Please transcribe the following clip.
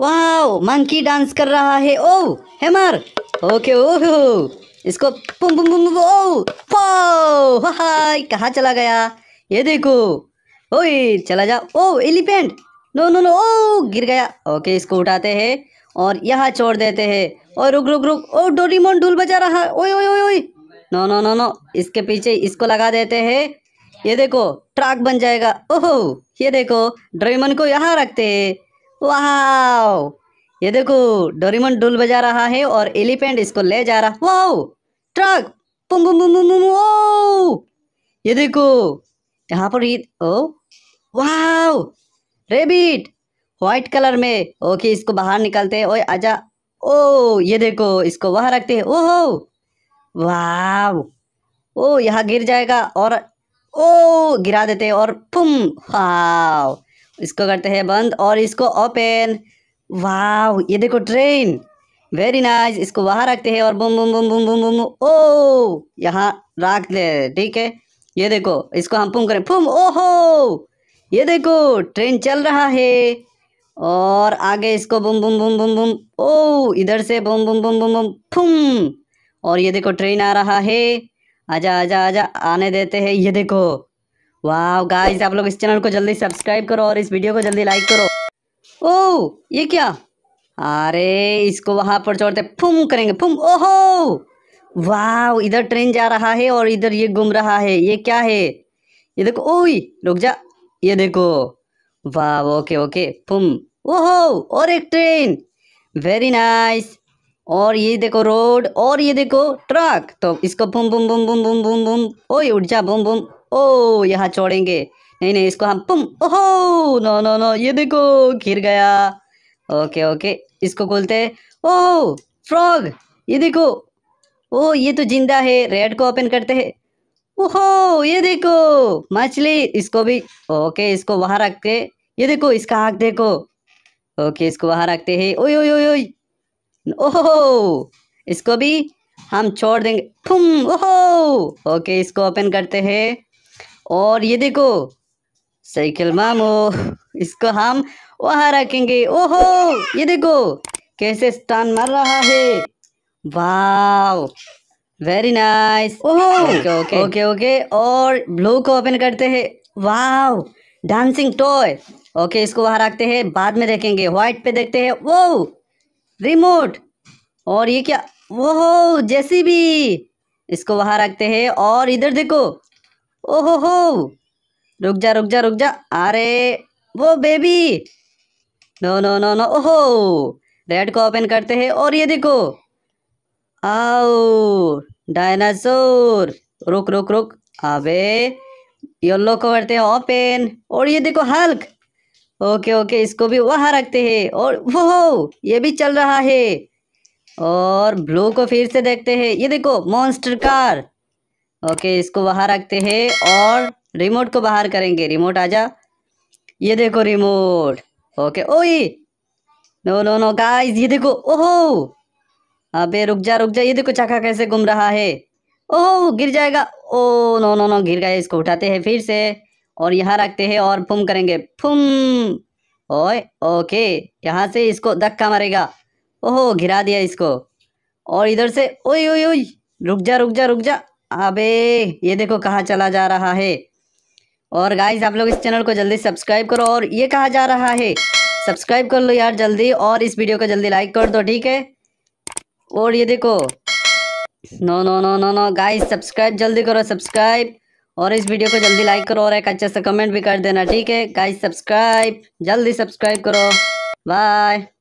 वाह monkey dance कर रहा है ओ हेमर ओके ओहो इसको पुम पुम पुम ओ हाय कहा चला गया ये देखो ओए चला जा ओ एलिफेंट नो नो नो ओ गिर गया ओके इसको उठाते हैं और यहाँ छोड़ देते हैं और रुक रुक रुक ओ डोरीमोन डूल बजा रहा ओए ओए ओए नो नो नो नो इसके पीछे इसको लगा देते हैं ये देखो ट्रक बन जाएगा ओहो ये देखो डोरीमोन को यहाँ रखते हैं वाह ये देखो डोरीमन डुल बजा रहा है और एलिफेंट इसको ले जा रहा वाह ट्रक पुम पुम पुम पुम ओ ये देखो यहाँ पर ओ वाह रेबिट व्हाइट कलर में ओके इसको बाहर निकालते हैं ओए आजा ओ ये देखो इसको वहां रखते हैं ओहो वाह ओ यहाँ गिर जाएगा और ओ गिरा देते हैं और पुम वाह इसको करते हैं बंद और इसको ओपन वाह ये देखो ट्रेन वेरी नाइस इसको वहाँ रखते हैं और बुम बुम बुम बुम बुम बुम ओ यहाँ रख दे ठीक है ये देखो इसको हम पुम करें ओ ओहो ये देखो ट्रेन चल रहा है और आगे इसको बुम बुम बुम बुम बुम ओ इधर से बुम बुम बुम बुम बुम फुम और ये देखो ट्रेन आ रहा है आजा आजा आजा आने देते हैं ये देखो वाह गाइस आप लोग इस चैनल को जल्दी सब्सक्राइब करो और इस वीडियो को जल्दी लाइक करो ओ ये क्या अरे इसको वहां पर छोड़ते फुम करेंगे फुम ओहो वाह इधर ट्रेन जा रहा है और इधर ये घूम रहा है ये क्या है ये देखो ओ रुक जा ये देखो वाह ओके ओके फुम ओहो और एक ट्रेन वेरी नाइस और ये देखो रोड और ये देखो ट्रक तो इसको बुम बुम बुम बुम बुम बुम बुम ओ उठ जा बुम बुम ओ यहाँ छोड़ेंगे नहीं नहीं इसको हम पुम ओहो नो नो नो ये देखो घिर गया ओके ओके इसको खोलते ओह फ्रॉग ये देखो ओह ये तो जिंदा है रेड को ओपन करते हैं ओहो ये देखो मछली इसको भी ओके इसको वहाँ रखते ये देखो इसका आँख देखो ओके इसको वहाँ रखते हैं ओय ओए ओहो इसको भी हम छोड़ देंगे फुम ओहो ओके इसको ओपन करते हैं और ये देखो साइकिल मामो इसको हम वहां रखेंगे ओहो ये देखो कैसे स्टान मार रहा है वाओ वेरी नाइस ओहो ओके ओके ओके ओके और ब्लू को ओपन करते हैं वाव डांसिंग टॉय ओके इसको वहां रखते हैं बाद में देखेंगे व्हाइट पे देखते हैं वो रिमोट और ये क्या वो जैसी भी इसको वहां रखते हैं और इधर देखो ओहो हो रुक जा रुक जा रुक जा अरे वो baby no no no no ओहो रेड को ओपन करते हैं और ये देखो आओ डायनासोर रुक रुक रुक अबे येल्लो को करते हैं ओपन और ये देखो हल्क ओके ओके इसको भी वहां रखते हैं और वो ये भी चल रहा है और ब्लू को फिर से देखते हैं ये देखो मॉन्स्टर कार ओके इसको बाहर रखते हैं और रिमोट को बाहर करेंगे रिमोट आजा ये देखो रिमोट ओके ओ ये नो नो नो गाइस ये देखो ओहो अबे रुक जा रुक जा ये देखो चाका कैसे घूम रहा है ओह गिर जाएगा ओ नो नो नो गिर गए इसको उठाते हैं फिर से और यहाँ रखते हैं और फुम करेंगे फुम ओए ओके यहाँ से इसको धक्का मारेगा ओहो गिरा दिया इसको और इधर से ओ ओए रुक जा रुक जा रुक जा अबे ये देखो कहाँ चला जा रहा है और गाइज आप लोग इस चैनल को जल्दी सब्सक्राइब करो और ये कहा जा रहा है सब्सक्राइब कर लो यार जल्दी और इस वीडियो को जल्दी लाइक कर दो ठीक है और ये देखो no no no no no guys subscribe जल्दी करो सब्सक्राइब और इस वीडियो को जल्दी लाइक करो और एक अच्छा सा कमेंट भी कर देना ठीक है गाइज सब्सक्राइब जल्दी सब्सक्राइब करो बाय